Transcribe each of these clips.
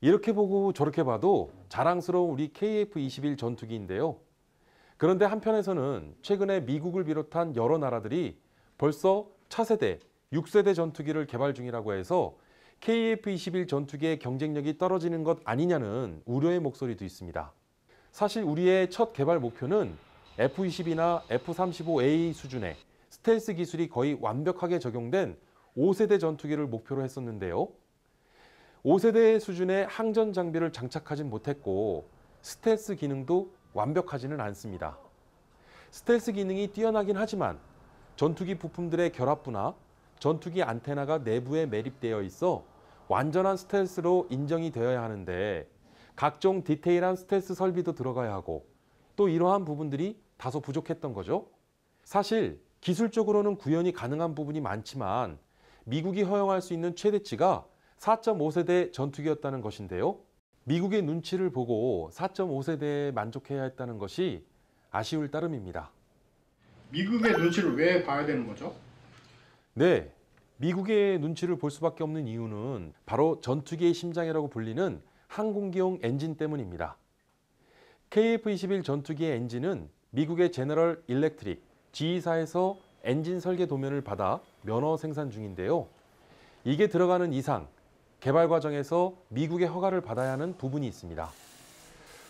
이렇게 보고 저렇게 봐도 자랑스러운 우리 KF-21 전투기인데요. 그런데 한편에서는 최근에 미국을 비롯한 여러 나라들이 벌써 차세대, 6세대 전투기를 개발 중이라고 해서 KF-21 전투기의 경쟁력이 떨어지는 것 아니냐는 우려의 목소리도 있습니다. 사실 우리의 첫 개발 목표는 F-22나 F-35A 수준의 스텔스 기술이 거의 완벽하게 적용된 5세대 전투기를 목표로 했었는데요. 5세대 수준의 항전 장비를 장착하진 못했고 스텔스 기능도 완벽하지는 않습니다. 스텔스 기능이 뛰어나긴 하지만 전투기 부품들의 결합부나 전투기 안테나가 내부에 매립되어 있어 완전한 스텔스로 인정이 되어야 하는데 각종 디테일한 스텔스 설비도 들어가야 하고 또 이러한 부분들이 다소 부족했던 거죠. 사실 기술적으로는 구현이 가능한 부분이 많지만 미국이 허용할 수 있는 최대치가 4.5세대 전투기였다는 것인데요. 미국의 눈치를 보고 4.5세대에 만족해야 했다는 것이 아쉬울 따름입니다. 미국의 눈치를 왜 봐야 되는 거죠? 네. 미국의 눈치를 볼 수밖에 없는 이유는 바로 전투기의 심장이라고 불리는 항공기용 엔진 때문입니다. KF-21 전투기의 엔진은 미국의 제너럴 일렉트릭 G사에서 엔진 설계 도면을 받아 면허 생산 중인데요. 이게 들어가는 이상 개발 과정에서 미국의 허가를 받아야 하는 부분이 있습니다.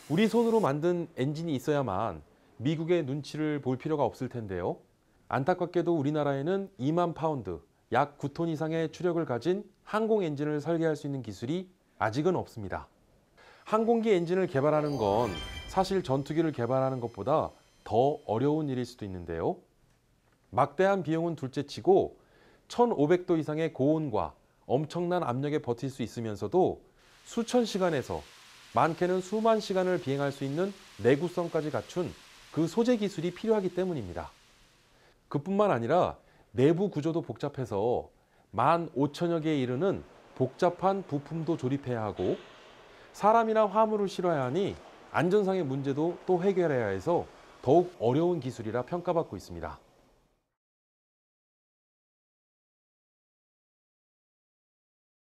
우리 손으로 만든 엔진이 있어야만 미국의 눈치를 볼 필요가 없을 텐데요. 안타깝게도 우리나라에는 2만 파운드, 약 9톤 이상의 추력을 가진 항공 엔진을 설계할 수 있는 기술이 아직은 없습니다. 항공기 엔진을 개발하는 건 사실 전투기를 개발하는 것보다 더 어려운 일일 수도 있는데요. 막대한 비용은 둘째치고 1500도 이상의 고온과 엄청난 압력에 버틸 수 있으면서도 수천 시간에서 많게는 수만 시간을 비행할 수 있는 내구성까지 갖춘 그 소재 기술이 필요하기 때문입니다. 그뿐만 아니라 내부 구조도 복잡해서 만 5천여 개에 이르는 복잡한 부품도 조립해야 하고 사람이나 화물을 실어야 하니 안전상의 문제도 또 해결해야 해서 더욱 어려운 기술이라 평가받고 있습니다.